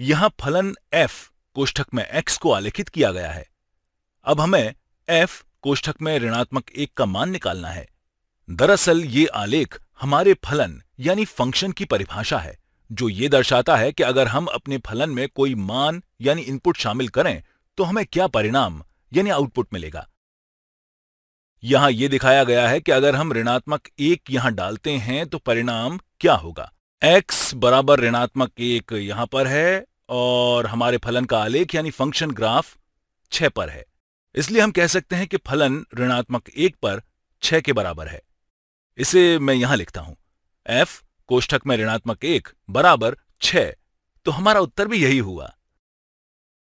यहां फलन एफ कोष्ठक में एक्स को आलेखित किया गया है अब हमें एफ कोष्ठक में ऋणात्मक एक का मान निकालना है दरअसल ये आलेख हमारे फलन यानी फंक्शन की परिभाषा है जो ये दर्शाता है कि अगर हम अपने फलन में कोई मान यानी इनपुट शामिल करें तो हमें क्या परिणाम यानी आउटपुट मिलेगा यहां यह दिखाया गया है कि अगर हम ऋणात्मक एक यहां डालते हैं तो परिणाम क्या होगा एक्स बराबर ऋणात्मक एक यहां पर है और हमारे फलन का आलेख यानी फंक्शन ग्राफ छह पर है इसलिए हम कह सकते हैं कि फलन ऋणात्मक एक पर छह के बराबर है इसे मैं यहां लिखता हूं एफ कोष्ठक में ऋणात्मक एक बराबर छ तो हमारा उत्तर भी यही हुआ